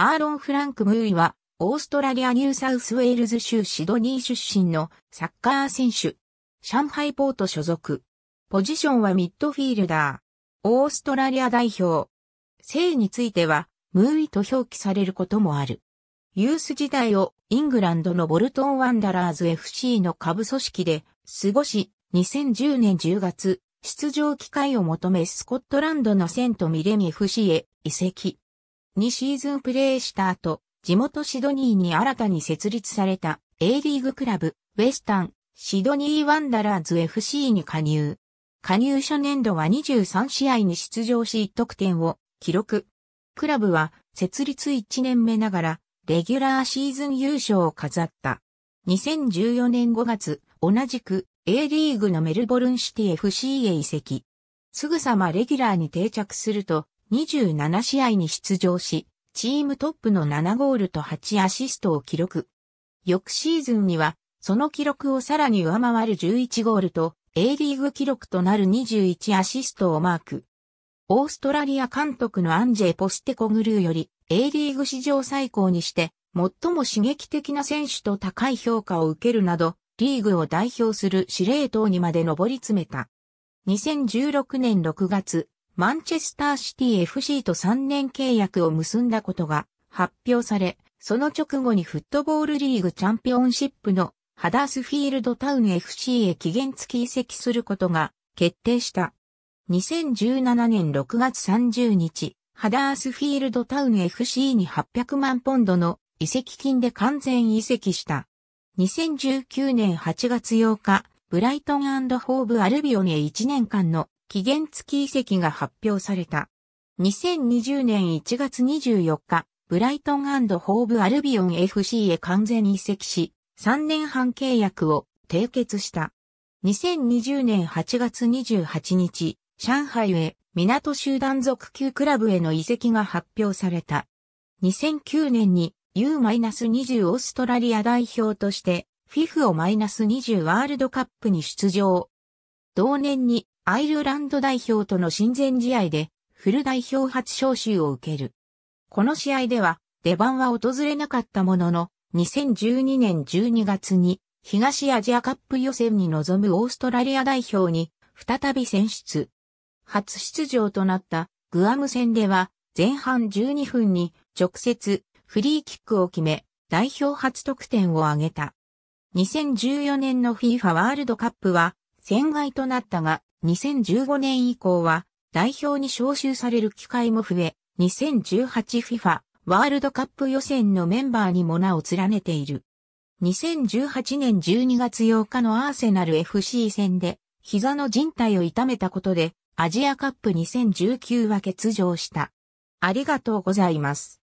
アーロン・フランク・ムーイは、オーストラリア・ニューサウスウェールズ州シドニー出身のサッカー選手。上海ポート所属。ポジションはミッドフィールダー。オーストラリア代表。性については、ムーイと表記されることもある。ユース時代をイングランドのボルトン・ワンダラーズ FC の下部組織で過ごし、2010年10月、出場機会を求めスコットランドのセント・ミレミ FC へ移籍。2シーズンプレーした後、地元シドニーに新たに設立された A リーグクラブ、ウェスタン、シドニーワンダラーズ FC に加入。加入初年度は23試合に出場し1得点を記録。クラブは設立1年目ながらレギュラーシーズン優勝を飾った。2014年5月、同じく A リーグのメルボルンシティ FC へ移籍。すぐさまレギュラーに定着すると、27試合に出場し、チームトップの7ゴールと8アシストを記録。翌シーズンには、その記録をさらに上回る11ゴールと、A リーグ記録となる21アシストをマーク。オーストラリア監督のアンジェ・ポステコグルーより A リーグ史上最高にして最も刺激的な選手と高い評価を受けるなどリーグを代表する司令塔にまで上り詰めた。2016年6月マンチェスターシティ FC と3年契約を結んだことが発表され、その直後にフットボールリーグチャンピオンシップのハダースフィールドタウン FC へ期限付き移籍することが決定した。2017年6月30日、ハダースフィールドタウン FC に800万ポンドの移籍金で完全移籍した。2019年8月8日、ブライトンホーブアルビオンへ1年間の期限付き遺跡が発表された。2020年1月24日、ブライトンホーブアルビオン FC へ完全移籍し、3年半契約を締結した。2020年8月28日、上海へ港集団属級クラブへの移籍が発表された。2009年に U-20 オーストラリア代表として FIFO-20 ワールドカップに出場。同年にアイルランド代表との親善試合で、フル代表初招集を受ける。この試合では、出番は訪れなかったものの、2012年12月に、東アジアカップ予選に臨むオーストラリア代表に、再び選出。初出場となったグアム戦では、前半12分に直接フリーキックを決め、代表初得点を挙げた。2014年の FIFA ワールドカップは、戦外となったが、2015年以降は代表に招集される機会も増え、2018FIFA ワールドカップ予選のメンバーにも名を連ねている。2018年12月8日のアーセナル FC 戦で膝の靭帯を痛めたことでアジアカップ2019は欠場した。ありがとうございます。